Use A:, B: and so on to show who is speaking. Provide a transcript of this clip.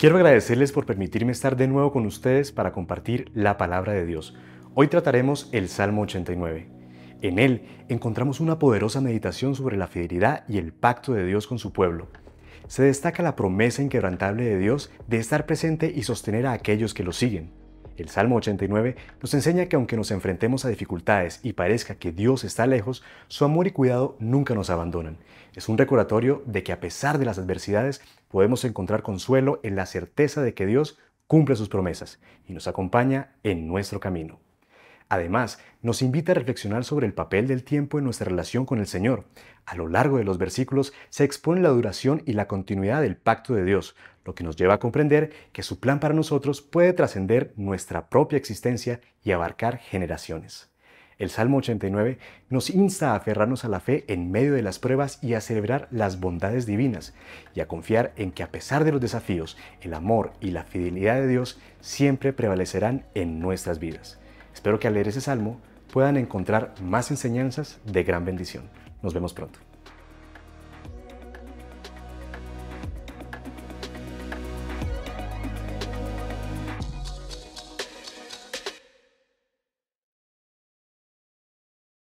A: Quiero agradecerles por permitirme estar de nuevo con ustedes para compartir la palabra de Dios. Hoy trataremos el Salmo 89. En él encontramos una poderosa meditación sobre la fidelidad y el pacto de Dios con su pueblo. Se destaca la promesa inquebrantable de Dios de estar presente y sostener a aquellos que lo siguen. El Salmo 89 nos enseña que aunque nos enfrentemos a dificultades y parezca que Dios está lejos, su amor y cuidado nunca nos abandonan. Es un recordatorio de que a pesar de las adversidades podemos encontrar consuelo en la certeza de que Dios cumple sus promesas y nos acompaña en nuestro camino. Además, nos invita a reflexionar sobre el papel del tiempo en nuestra relación con el Señor. A lo largo de los versículos se expone la duración y la continuidad del pacto de Dios, lo que nos lleva a comprender que su plan para nosotros puede trascender nuestra propia existencia y abarcar generaciones. El Salmo 89 nos insta a aferrarnos a la fe en medio de las pruebas y a celebrar las bondades divinas y a confiar en que a pesar de los desafíos, el amor y la fidelidad de Dios siempre prevalecerán en nuestras vidas. Espero que al leer ese salmo puedan encontrar más enseñanzas de gran bendición. Nos vemos pronto.